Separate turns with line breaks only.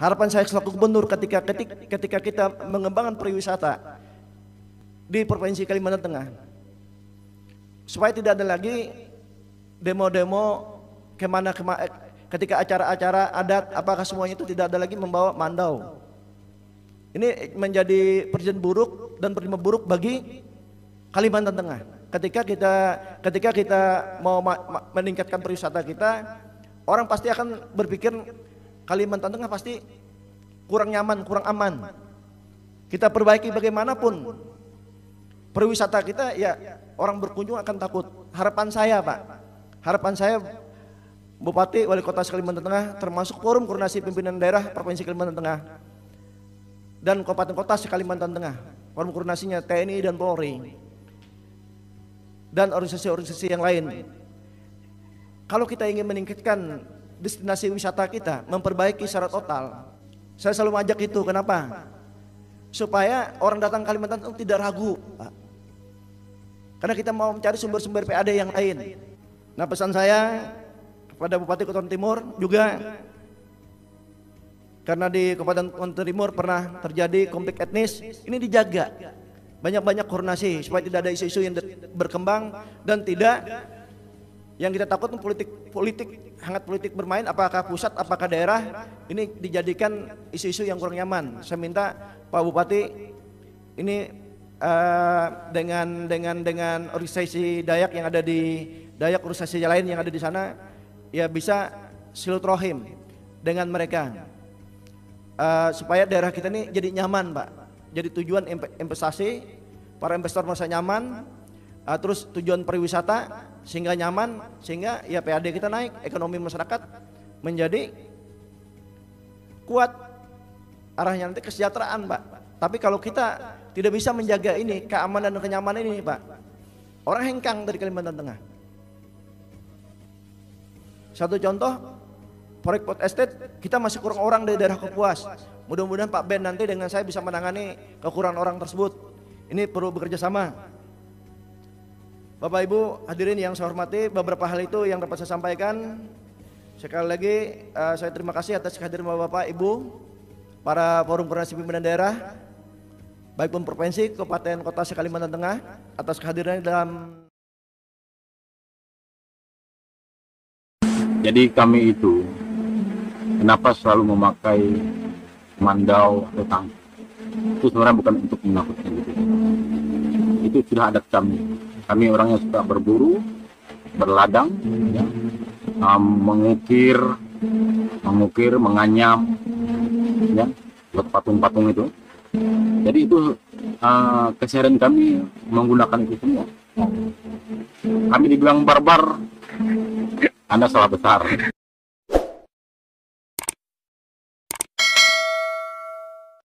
Harapan saya selaku gubernur ketika ketik ketika kita mengembangkan pariwisata di provinsi Kalimantan Tengah supaya tidak ada lagi demo-demo kemana kemana ketika acara-acara adat apakah semuanya itu tidak ada lagi membawa mandau ini menjadi perjanjian buruk dan prima buruk bagi Kalimantan Tengah ketika kita ketika kita mau meningkatkan pariwisata kita orang pasti akan berpikir Kalimantan Tengah pasti kurang nyaman, kurang aman. Kita perbaiki bagaimanapun. Perwisata kita ya orang berkunjung akan takut. Harapan saya Pak, harapan saya Bupati Wali Kota Kalimantan Tengah termasuk forum koordinasi pimpinan daerah Provinsi Kalimantan Tengah dan kabupaten kota Kalimantan Tengah. Forum koordinasinya TNI dan Polri dan organisasi-organisasi yang lain. Kalau kita ingin meningkatkan destinasi wisata kita, memperbaiki secara total. Saya selalu ajak itu, kenapa? Supaya orang datang Kalimantan itu tidak ragu, Karena kita mau mencari sumber-sumber PAD yang lain. Nah pesan saya kepada Bupati Kota Timur juga karena di Kabupaten Kota Timur pernah terjadi konflik etnis, ini dijaga. Banyak-banyak koordinasi supaya tidak ada isu-isu yang berkembang dan tidak yang kita takut politik politik hangat politik bermain apakah pusat apakah daerah ini dijadikan isu-isu yang kurang nyaman. Saya minta Pak Bupati ini uh, dengan dengan dengan organisasi Dayak yang ada di Dayak organisasi lain yang ada di sana ya bisa silaturahim dengan mereka uh, supaya daerah kita ini jadi nyaman, Pak. Jadi tujuan investasi para investor merasa nyaman, uh, terus tujuan pariwisata sehingga nyaman sehingga ya PAD kita naik ekonomi masyarakat menjadi kuat arahnya nanti kesejahteraan pak tapi kalau kita tidak bisa menjaga ini keamanan dan kenyamanan ini pak orang hengkang dari Kalimantan Tengah satu contoh proyek pot estate kita masih kurang orang dari daerah kepuas. mudah-mudahan Pak Ben nanti dengan saya bisa menangani kekurangan orang tersebut ini perlu bekerja sama Bapak Ibu hadirin yang saya hormati, beberapa hal itu yang dapat saya sampaikan. Sekali lagi uh, saya terima kasih atas kehadiran Bapak Ibu, para forum koordinasi pimpinan daerah, baik pun provinsi, kabupaten, kota, sekalimantan Tengah, atas kehadiran dalam
Jadi kami itu kenapa selalu memakai mandau atau tangki? Itu sebenarnya bukan untuk menakutkan gitu. Itu sudah ada kami kami orangnya suka berburu berladang ya, um, mengukir mengukir menganyam ya buat patung-patung itu jadi itu uh, keseharian kami menggunakan itu semua kami dibilang barbar anda salah besar